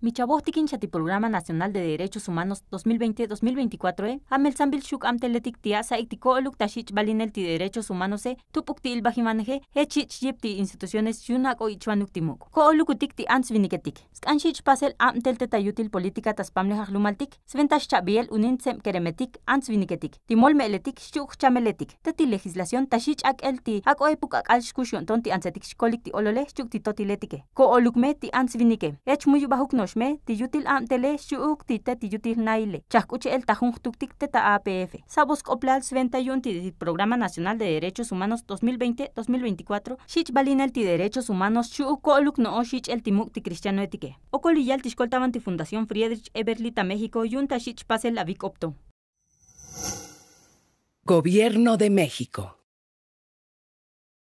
Chati Programa Nacional de Derechos Humanos 2020-2024e, e, Amel Sambil Shuk Amteletik Tiasa Iktiko Tashich Balinelti Derechos Humanos e, Tupukti Ilbajimaneje, Hechich Yipti Instituciones Yunak o Ichuanuktimuk. Ko Olukutikti Ansviniketik. Skanchich Pasel Amtel Tetayutil Política Taspamle Haglumaltik, Sventash Chabiel Uninsem Keremetik Ansviniketik, Timol Meletik Shuk Chameletik, Teti Legislación Tashich Ak Elti, Ak Oepuk Ak Tonti Ansetik Shkolikti Olole Shuk Totiletike. Ko Me Ti Ech me tiyutil amtele xu'uktita tiyutil naile chajkuchel tajunjtuktikte ta APF saboscoplal sventayunti del Programa Nacional de Derechos Humanos 2020-2024 el ti Derechos Humanos xu'ukoluk el timuk ti cristiano etike okoliyal tixkoltaman ti Fundación Friedrich Eberlita México yunta pasel la opto Gobierno de México